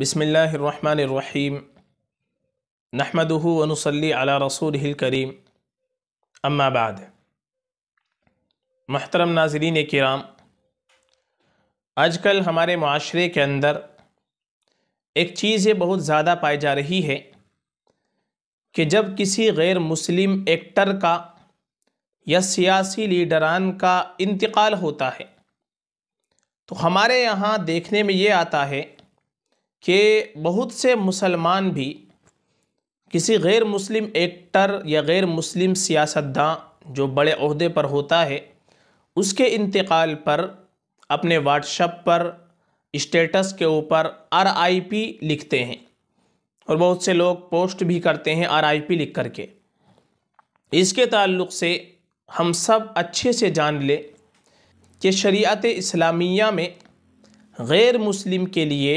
बिसमीम नहमदहू वनसली अला रसूल करीम अम्माबाद महतरम नाजरीन कराम आजकल हमारे माशरे के अंदर एक चीज़ ये बहुत ज़्यादा पाई जा रही है कि जब किसी गैर मुस्लिम एक्टर का या सियासी लीडरान का इंतकाल होता है तो हमारे यहाँ देखने में ये आता है कि बहुत से मुसलमान भी किसी गैर मुस्लिम एक्टर या गैर मुस्लिम सियासतदान जो बड़े अहदे पर होता है उसके इंतकाल पर अपने व्हाट्सएप पर स्टेटस के ऊपर आर आई पी लिखते हैं और बहुत से लोग पोस्ट भी करते हैं आर आई पी लिख करके इसके ताल्लुक़ से हम सब अच्छे से जान लें कि शरीयत इस्लामिया में गैर मुस्लिम के लिए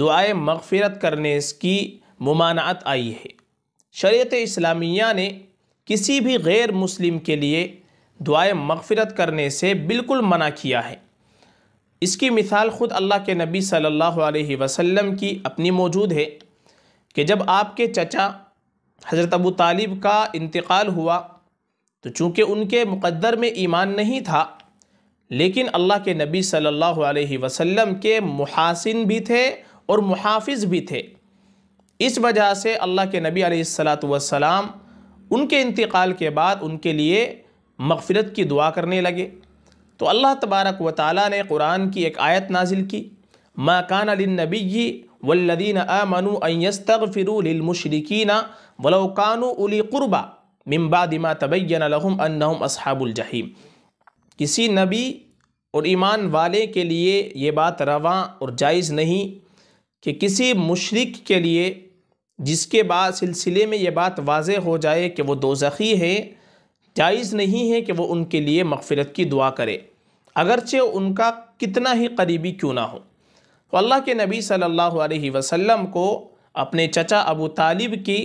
दुआ मगफ़रत करने की ममानात आई है शरीत इस्लामिया ने किसी भी गैर मुस्लिम के लिए दुआ मगफ़रत करने से बिल्कुल मना किया है इसकी मिसाल ख़ुद अल्लाह के नबी सल्लल्लाहु अलैहि वसल्लम की अपनी मौजूद है कि जब आपके चचा हज़रत अबू तालिब का इंतकाल हुआ तो चूँकि उनके मुकद्दर में ईमान नहीं था लेकिन अल्लाह के नबी सल्लल्लाहु अलैहि वसल्लम के मुहासिन भी थे और मुहाफ़ भी थे इस वजह से अल्लाह के नबी सलाम उनके इंतकाल के बाद उनके लिए मगफ़रत की दुआ करने लगे तो अल्लाह तबारक व ताली ने कुरान की एक आयत नाजिल की माकान नबी वल्लिन आमनु अयस्तफ़िरमशरकिन वलौकान उली क़ुरबा मिम्बादिमा तबैन लहम अनहम किसी नबी और ईमान वाले के लिए ये बात रवा और जायज़ नहीं कि किसी मुशरक के लिए जिसके बाद सिलसिले में ये बात वाज हो जाए कि वो दोजखी है जायज़ नहीं है कि वो उनके लिए मगफ़रत की दुआ करे अगरचे उनका कितना ही करीबी क्यों ना हो तो अल्लाह के नबी सल्लल्लाहु अलैहि वसल्लम को अपने चचा अबू तालिब की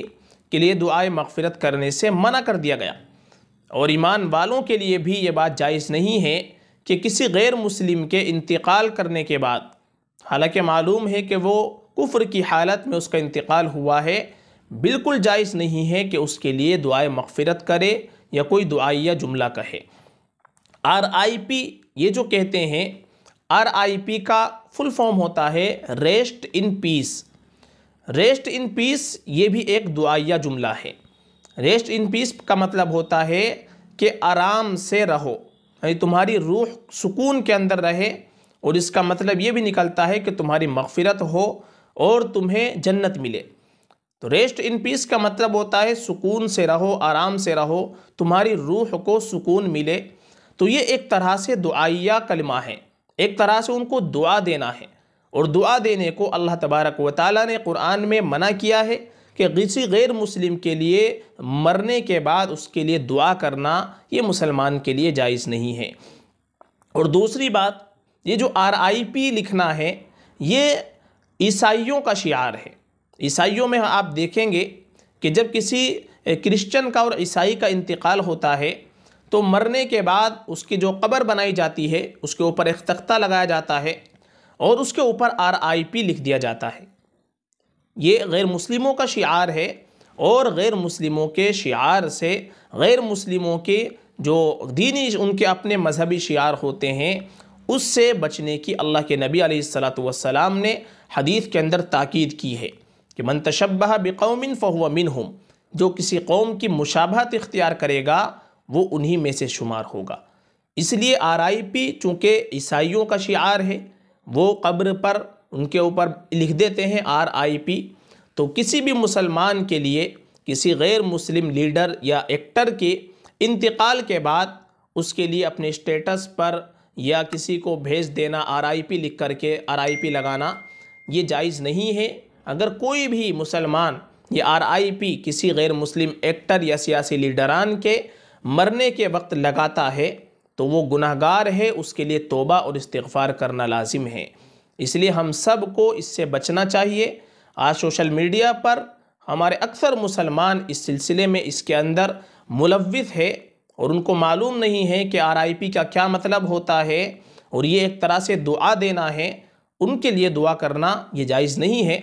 के लिए दुआए मगफ़रत करने से मना कर दिया गया और ईमान वालों के लिए भी ये बात जायज़ नहीं है कि किसी गैर मुस्लिम के इंतकाल करने के बाद हालांकि मालूम है कि वो कुफ्र की हालत में उसका इंतकाल हुआ है बिल्कुल जायज़ नहीं है कि उसके लिए दुआए मगफ़रत करे या कोई दुआया जुमला कहे आर आई पी ये जो कहते हैं आर आई पी का फुल फॉर्म होता है rest in peace rest in peace ये भी एक दुआया जुमला है रेस्ट इन पीस का मतलब होता है कि आराम से रहो यानी तुम्हारी रूह सुकून के अंदर रहे और इसका मतलब ये भी निकलता है कि तुम्हारी मगफिरत हो और तुम्हें जन्नत मिले तो रेस्ट इन पीस का मतलब होता है सुकून से रहो आराम से रहो तुम्हारी रूह को सुकून मिले तो ये एक तरह से दुआया कलमा है एक तरह से उनको दुआ देना है और दुआ देने को अल्लाह तबारक व ताली ने कुरान में मना किया है कि किसी गैर मुस्लिम के लिए मरने के बाद उसके लिए दुआ करना ये मुसलमान के लिए जायज़ नहीं है और दूसरी बात ये जो आर आई पी लिखना है ये ईसाइयों का शियार है ईसाइयों में आप देखेंगे कि जब किसी क्रिश्चियन का और ईसाई का इंतकाल होता है तो मरने के बाद उसकी जो कब्र बनाई जाती है उसके ऊपर एक तख्ता लगाया जाता है और उसके ऊपर आर आई पी लिख दिया जाता है ये गैर मुस्लिमों का शियार है और गैर मुस्लिमों के शियार से गैर मुस्लिमों के जो दीनी उनके अपने मजहबी शियार होते हैं उससे बचने की अल्लाह के नबी आलतम ने हदीस के अंदर ताक़द की है कि मन तशबह बेकौमिन फ़ोमिन हम जो किसी कौम की मुशाबहत इख्तियार करेगा वो उन्हीं में से शुमार होगा इसलिए आर आई पी चूँकि ईसाइयों का शार है वो कब्र पर उनके ऊपर लिख देते हैं आर आई पी तो किसी भी मुसलमान के लिए किसी गैर मुस्लिम लीडर या एक्टर के इंतकाल के बाद उसके लिए अपने स्टेटस पर या किसी को भेज देना आरआईपी लिख करके आरआईपी लगाना ये जायज़ नहीं है अगर कोई भी मुसलमान ये आरआईपी किसी गैर मुस्लिम एक्टर या सियासी लीडरान के मरने के वक्त लगाता है तो वो गुनाहगार है उसके लिए तोबा और इस्तफ़ार करना लाजिम है इसलिए हम सब को इससे बचना चाहिए आज सोशल मीडिया पर हमारे अक्सर मुसलमान इस सिलसिले में इसके अंदर मुलविस है और उनको मालूम नहीं है कि आरआईपी का क्या मतलब होता है और ये एक तरह से दुआ देना है उनके लिए दुआ करना ये जायज़ नहीं है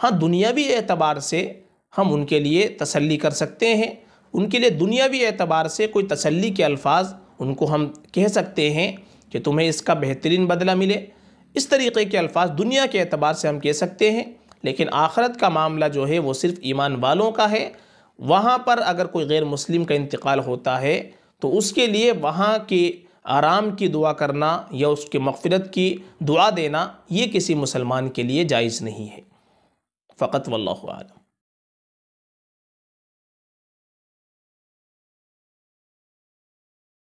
हाँ दुनियावी एतबार से हम उनके लिए तसल्ली कर सकते हैं उनके लिए दुनियावी एतबार से कोई तसल्ली के अल्फाज उनको हम कह सकते हैं कि तुम्हें इसका बेहतरीन बदला मिले इस तरीके के अल्फाज दुनिया के एतबार से हम कह सकते हैं लेकिन आखरत का मामला जो है वो सिर्फ़ ईमान वालों का है वहाँ पर अगर कोई गैर मुस्लिम का इंतकाल होता है तो उसके लिए वहाँ के आराम की दुआ करना या उसके मफफरत की दुआ देना ये किसी मुसलमान के लिए जायज़ नहीं है फ़कत वल्लम